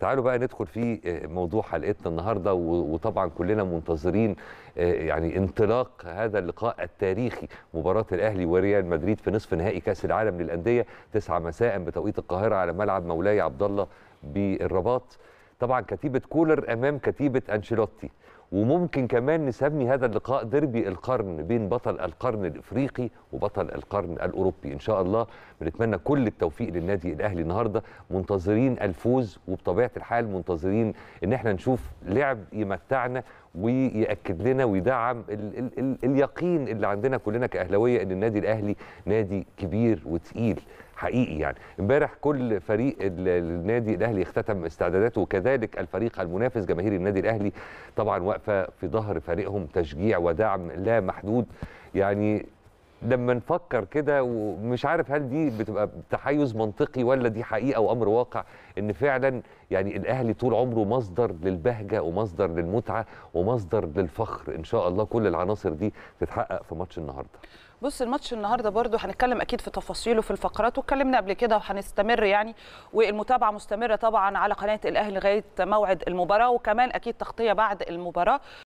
تعالوا بقى ندخل في آه، موضوع حلقتنا النهارده وطبعا كلنا منتظرين آه، يعني انطلاق هذا اللقاء التاريخي مباراه الاهلي وريال مدريد في نصف نهائي كاس العالم للانديه 9 مساء بتوقيت القاهره على ملعب مولاي عبد الله بالرباط طبعا كتيبه كولر امام كتيبه انشيلوتي وممكن كمان نسمي هذا اللقاء ديربي القرن بين بطل القرن الافريقي وبطل القرن الاوروبي ان شاء الله بنتمنى كل التوفيق للنادي الاهلي النهارده منتظرين الفوز وبطبيعه الحال منتظرين ان احنا نشوف لعب يمتعنا ويأكد لنا ويدعم ال ال ال اليقين اللي عندنا كلنا كأهلاوية أن النادي الأهلي نادي كبير وتقيل حقيقي يعني امبارح كل فريق النادي الاهلي اختتم استعداداته وكذلك الفريق المنافس جماهير النادي الاهلي طبعا واقفه في ظهر فريقهم تشجيع ودعم لا محدود يعني لما نفكر كده ومش عارف هل دي بتبقى تحيز منطقي ولا دي حقيقه وامر واقع ان فعلا يعني الاهلي طول عمره مصدر للبهجه ومصدر للمتعه ومصدر للفخر ان شاء الله كل العناصر دي تتحقق في ماتش النهارده بص الماتش النهارده برضو هنتكلم اكيد في تفاصيله في الفقرات واتكلمنا قبل كده وهنستمر يعني والمتابعه مستمره طبعا على قناه الاهلي لغايه موعد المباراه وكمان اكيد تغطيه بعد المباراه